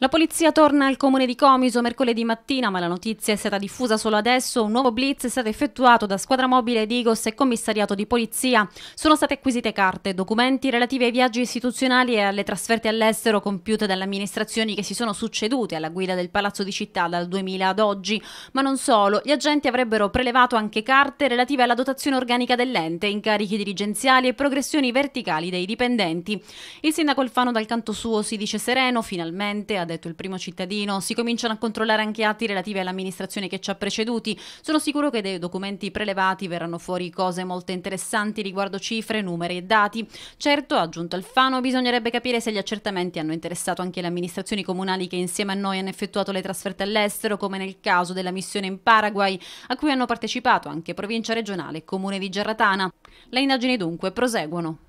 La polizia torna al comune di Comiso mercoledì mattina, ma la notizia è stata diffusa solo adesso. Un nuovo blitz è stato effettuato da squadra mobile Digos e commissariato di polizia. Sono state acquisite carte, documenti relativi ai viaggi istituzionali e alle trasferte all'estero compiute dalle amministrazioni che si sono succedute alla guida del Palazzo di Città dal 2000 ad oggi. Ma non solo, gli agenti avrebbero prelevato anche carte relative alla dotazione organica dell'ente, incarichi dirigenziali e progressioni verticali dei dipendenti. Il sindaco Alfano dal canto suo si dice sereno, finalmente, ha detto il primo cittadino, si cominciano a controllare anche atti relativi all'amministrazione che ci ha preceduti. Sono sicuro che dai documenti prelevati verranno fuori cose molto interessanti riguardo cifre, numeri e dati. Certo, ha aggiunto Alfano, bisognerebbe capire se gli accertamenti hanno interessato anche le amministrazioni comunali che insieme a noi hanno effettuato le trasferte all'estero, come nel caso della missione in Paraguay, a cui hanno partecipato anche provincia regionale e comune di Gerratana. Le indagini dunque proseguono.